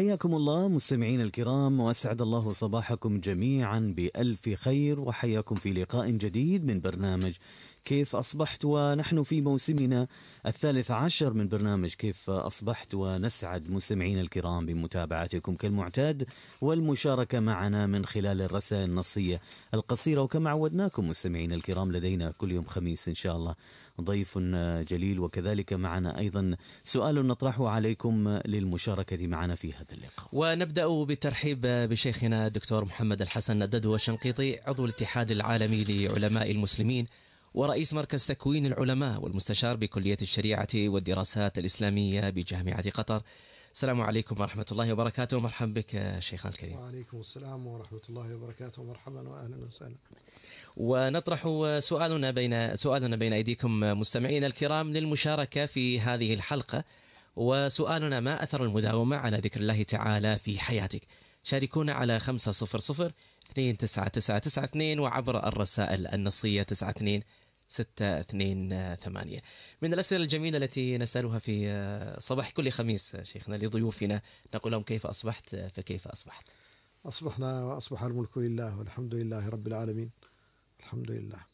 حياكم الله مستمعين الكرام وأسعد الله صباحكم جميعا بألف خير وحياكم في لقاء جديد من برنامج كيف أصبحت ونحن في موسمنا الثالث عشر من برنامج كيف أصبحت ونسعد مستمعينا الكرام بمتابعتكم كالمعتاد والمشاركة معنا من خلال الرسائل النصية القصيرة وكما عودناكم مستمعينا الكرام لدينا كل يوم خميس إن شاء الله ضيف جليل وكذلك معنا أيضا سؤال نطرحه عليكم للمشاركة معنا في هذا اللقاء ونبدأ بالترحيب بشيخنا الدكتور محمد الحسن الددو الشنقيطي عضو الاتحاد العالمي لعلماء المسلمين ورئيس مركز تكوين العلماء والمستشار بكلية الشريعة والدراسات الإسلامية بجامعة قطر السلام عليكم ورحمة الله وبركاته مرحبا بك شيخنا الكريم وعليكم السلام ورحمة الله وبركاته مرحبا وأهلا وسهلا ونطرح سؤالنا بين سؤالنا بين أيديكم مستمعينا الكرام للمشاركة في هذه الحلقة وسؤالنا ما أثر المداومة على ذكر الله تعالى في حياتك شاركونا على 500 2999 وعبر الرسائل النصية 92 628 من الأسئلة الجميلة التي نسألها في صباح كل خميس شيخنا لضيوفنا نقول لهم كيف أصبحت فكيف أصبحت أصبحنا وأصبح الملك لله والحمد لله رب العالمين الحمد لله